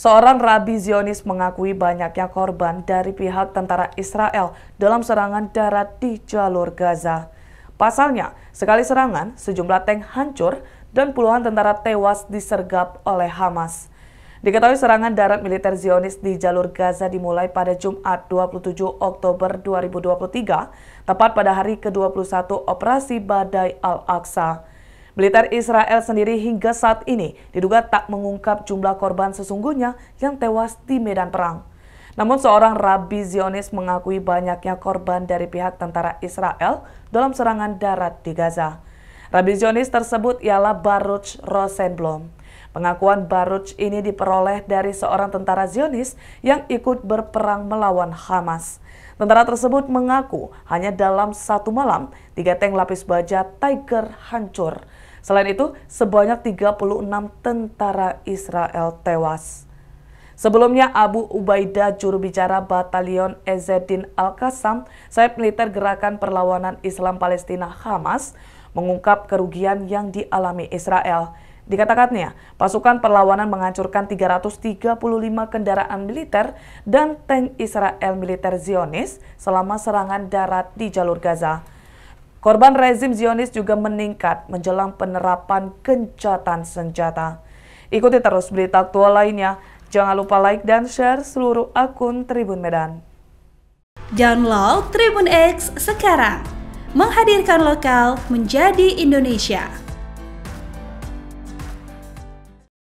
Seorang rabi Zionis mengakui banyaknya korban dari pihak tentara Israel dalam serangan darat di jalur Gaza. Pasalnya, sekali serangan, sejumlah tank hancur dan puluhan tentara tewas disergap oleh Hamas. Diketahui serangan darat militer Zionis di jalur Gaza dimulai pada Jumat 27 Oktober 2023, tepat pada hari ke-21 Operasi Badai Al-Aqsa. Militer Israel sendiri hingga saat ini diduga tak mengungkap jumlah korban sesungguhnya yang tewas di medan perang. Namun seorang rabi Zionis mengakui banyaknya korban dari pihak tentara Israel dalam serangan darat di Gaza. Rabi Zionis tersebut ialah Baruch Rosenblum. Pengakuan Baruch ini diperoleh dari seorang tentara Zionis yang ikut berperang melawan Hamas. Tentara tersebut mengaku hanya dalam satu malam tiga tank lapis baja Tiger hancur. Selain itu, sebanyak 36 tentara Israel tewas. Sebelumnya Abu Ubaidah juru bicara Batalion Ezeddin Al-Qassam, sayap militer Gerakan Perlawanan Islam Palestina Hamas, mengungkap kerugian yang dialami Israel. Dikatakannya, pasukan perlawanan menghancurkan 335 kendaraan militer dan tank Israel militer Zionis selama serangan darat di jalur Gaza. Korban rezim Zionis juga meningkat menjelang penerapan gencatan senjata. Ikuti terus berita aktual lainnya. Jangan lupa like dan share seluruh akun Tribun Medan. Download Tribun X sekarang. Menghadirkan lokal menjadi Indonesia.